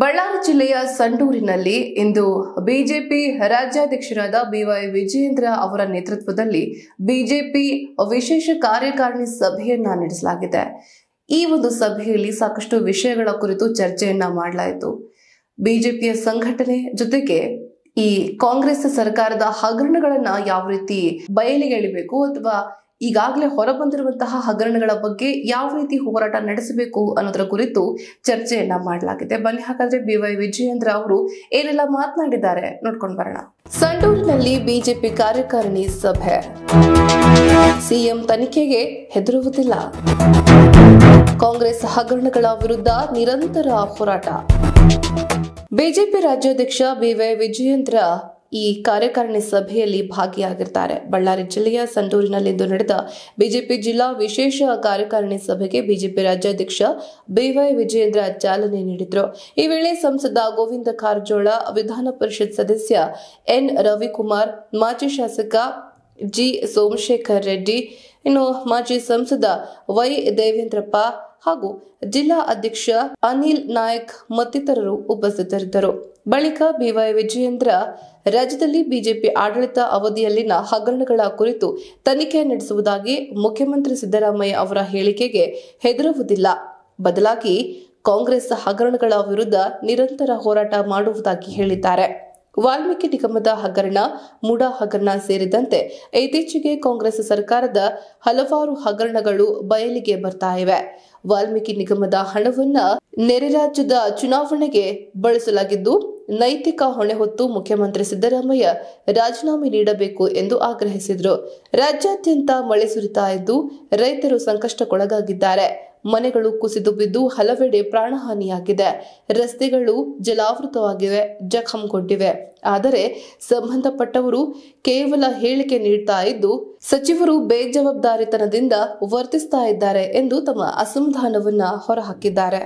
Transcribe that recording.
ಬಳ್ಳಾರಿ ಜಿಲ್ಲೆಯ ಸಂಡೂರಿನಲ್ಲಿ ಇಂದು ಬಿಜೆಪಿ ರಾಜ್ಯಾಧ್ಯಕ್ಷರಾದ ಬಿವೈ ವಿಜಯೇಂದ್ರ ಅವರ ನೇತೃತ್ವದಲ್ಲಿ ಬಿಜೆಪಿ ವಿಶೇಷ ಕಾರ್ಯಕಾರಿಣಿ ಸಭೆಯನ್ನ ನಡೆಸಲಾಗಿದೆ ಈ ಒಂದು ಸಭೆಯಲ್ಲಿ ಸಾಕಷ್ಟು ವಿಷಯಗಳ ಕುರಿತು ಚರ್ಚೆಯನ್ನ ಮಾಡಲಾಯಿತು ಬಿಜೆಪಿಯ ಸಂಘಟನೆ ಜೊತೆಗೆ ಈ ಕಾಂಗ್ರೆಸ್ ಸರ್ಕಾರದ ಹಗರಣಗಳನ್ನ ಯಾವ ರೀತಿ ಬಯಲಿಗೆಳಿಬೇಕು ಅಥವಾ ಈಗಾಗಲೇ ಹೊರಬಂದಿರುವಂತಹ ಹಗರಣಗಳ ಬಗ್ಗೆ ಯಾವ ರೀತಿ ಹೋರಾಟ ನಡೆಸಬೇಕು ಅನ್ನೋದರ ಕುರಿತು ಚರ್ಚೆಯನ್ನ ಮಾಡಲಾಗಿದೆ ಬನ್ನಿ ಹಾಗಾದ್ರೆ ಬಿವೈ ವಿಜಯೇಂದ್ರ ಅವರು ಏನೆಲ್ಲ ಮಾತನಾಡಿದ್ದಾರೆ ನೋಡ್ಕೊಂಡು ಬರೋಣ ಸಂಡೂರಿನಲ್ಲಿ ಬಿಜೆಪಿ ಕಾರ್ಯಕಾರಿಣಿ ಸಭೆ ಸಿಎಂ ತನಿಖೆಗೆ ಹೆದರುವುದಿಲ್ಲ ಕಾಂಗ್ರೆಸ್ ಹಗರಣಗಳ ವಿರುದ್ಧ ನಿರಂತರ ಹೋರಾಟ ಬಿಜೆಪಿ ರಾಜ್ಯಾಧ್ಯಕ್ಷ ಬಿವೈ ವಿಜಯೇಂದ್ರ ಈ ಕಾರ್ಯಕಾರಿಣಿ ಸಭೆಯಲ್ಲಿ ಭಾಗಿಯಾಗಿರ್ತಾರೆ ಬಳ್ಳಾರಿ ಜಿಲ್ಲೆಯ ಸಂಡೂರಿನಲ್ಲಿಂದು ನಡೆದ ಬಿಜೆಪಿ ಜಿಲ್ಲಾ ವಿಶೇಷ ಕಾರ್ಯಕಾರಿಣಿ ಸಭೆಗೆ ಬಿಜೆಪಿ ರಾಜ್ಯಾಧ್ಯಕ್ಷ ಬಿವೈ ವಿಜಯೇಂದ್ರ ಚಾಲನೆ ನೀಡಿದರು ಈ ವೇಳೆ ಸಂಸದ ಗೋವಿಂದ ಕಾರಜೋಳ ವಿಧಾನ ಪರಿಷತ್ ಸದಸ್ಯ ಎನ್ ರವಿಕುಮಾರ್ ಮಾಜಿ ಶಾಸಕ ಜಿ ಸೋಮಶೇಖರ್ ರೆಡ್ಡಿ ಇನ್ನು ಮಾಜಿ ಸಂಸದ ವೈ ದೇವೇಂದ್ರಪ್ಪ ಹಾಗೂ ಜಿಲ್ಲಾ ಅಧ್ಯಕ್ಷ ಅನಿಲ್ ನಾಯಕ್ ಮತ್ತಿತರರು ಉಪಸ್ಥಿತರಿದ್ದರು ಬಳಿಕ ಬಿವೈ ವಿಜಯೇಂದ್ರ ರಾಜ್ಯದಲ್ಲಿ ಬಿಜೆಪಿ ಆಡಳಿತ ಅವಧಿಯಲ್ಲಿನ ಹಗರಣಗಳ ಕುರಿತು ತನಿಖೆ ನಡೆಸುವುದಾಗಿ ಮುಖ್ಯಮಂತ್ರಿ ಸಿದ್ದರಾಮಯ್ಯ ಅವರ ಹೇಳಿಕೆಗೆ ಹೆದರುವುದಿಲ್ಲ ಬದಲಾಗಿ ಕಾಂಗ್ರೆಸ್ ಹಗರಣಗಳ ವಿರುದ್ಧ ನಿರಂತರ ಹೋರಾಟ ಮಾಡುವುದಾಗಿ ಹೇಳಿದ್ದಾರೆ ವಾಲ್ಮೀಕಿ ನಿಗಮದ ಹಗರಣ ಮುಡಾ ಹಗರಣ ಸೇರಿದಂತೆ ಇತ್ತೀಚೆಗೆ ಕಾಂಗ್ರೆಸ್ ಸರ್ಕಾರದ ಹಲವಾರು ಹಗರಣಗಳು ಬಯಲಿಗೆ ಬರ್ತಾ ಇವೆ ವಾಲ್ಮೀಕಿ ನಿಗಮದ ಹಣವನ್ನ ನೆರೆ ರಾಜ್ಯದ ಚುನಾವಣೆಗೆ ಬಳಸಲಾಗಿದ್ದು ನೈತಿಕ ಹೊಣೆ ಹೊತ್ತು ಮುಖ್ಯಮಂತ್ರಿ ಸಿದ್ದರಾಮಯ್ಯ ರಾಜೀನಾಮೆ ನೀಡಬೇಕು ಎಂದು ಆಗ್ರಹಿಸಿದರು ರಾಜ್ಯಾದ್ಯಂತ ಮಳೆ ಸುರಿತಾ ಇದ್ದು ರೈತರು ಸಂಕಷ್ಟಕ್ಕೊಳಗಾಗಿದ್ದಾರೆ ಮನೆಗಳು ಕುಸಿದು ಬಿದ್ದು ಹಲವೆಡೆ ಪ್ರಾಣಹಾನಿಯಾಗಿದೆ ರಸ್ತೆಗಳು ಜಲಾವೃತವಾಗಿವೆ ಜಖಂಗೊಂಡಿವೆ ಆದರೆ ಸಂಬಂಧಪಟ್ಟವರು ಕೇವಲ ಹೇಳಿಕೆ ನೀಡ್ತಾ ಇದ್ದು ಸಚಿವರು ಬೇಜವಾಬ್ದಾರಿತನದಿಂದ ವರ್ತಿಸ್ತಾ ಇದ್ದಾರೆ ಎಂದು ತಮ್ಮ ಅಸಮಾಧಾನವನ್ನ ಹೊರಹಾಕಿದ್ದಾರೆ